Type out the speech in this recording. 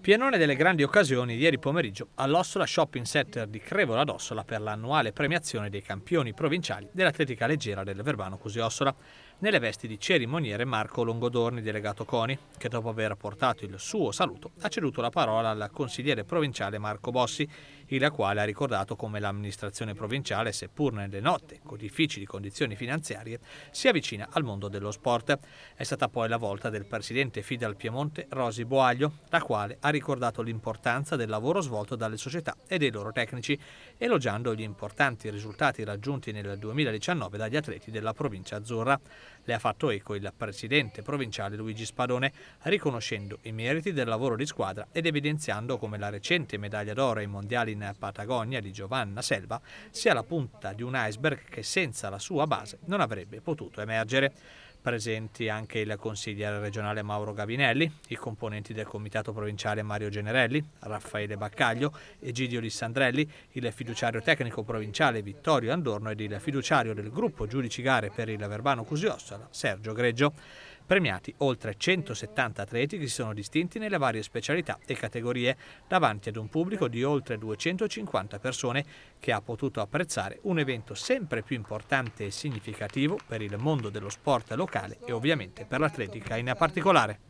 Pianone delle grandi occasioni ieri pomeriggio all'Ossola Shopping Center di Crevola d'Ossola per l'annuale premiazione dei campioni provinciali dell'atletica leggera del Verbano Cusi Ossola nelle vesti di cerimoniere Marco Longodorni, delegato CONI, che dopo aver portato il suo saluto ha ceduto la parola al consigliere provinciale Marco Bossi, il quale ha ricordato come l'amministrazione provinciale, seppur nelle notte, con difficili condizioni finanziarie, si avvicina al mondo dello sport. È stata poi la volta del presidente Fidel Piemonte Rosi Boaglio, la quale ha ricordato l'importanza del lavoro svolto dalle società e dei loro tecnici, elogiando gli importanti risultati raggiunti nel 2019 dagli atleti della provincia azzurra. Le ha fatto eco il presidente provinciale Luigi Spadone, riconoscendo i meriti del lavoro di squadra ed evidenziando come la recente medaglia d'oro ai mondiali in Patagonia di Giovanna Selva sia la punta di un iceberg che senza la sua base non avrebbe potuto emergere presenti anche il consigliere regionale Mauro Gavinelli, i componenti del comitato provinciale Mario Generelli, Raffaele Baccaglio, Egidio Lissandrelli, il fiduciario tecnico provinciale Vittorio Andorno ed il fiduciario del gruppo giudici gare per il Verbano Cusiossola Sergio Greggio premiati oltre 170 atleti che si sono distinti nelle varie specialità e categorie, davanti ad un pubblico di oltre 250 persone che ha potuto apprezzare un evento sempre più importante e significativo per il mondo dello sport locale e ovviamente per l'atletica in particolare.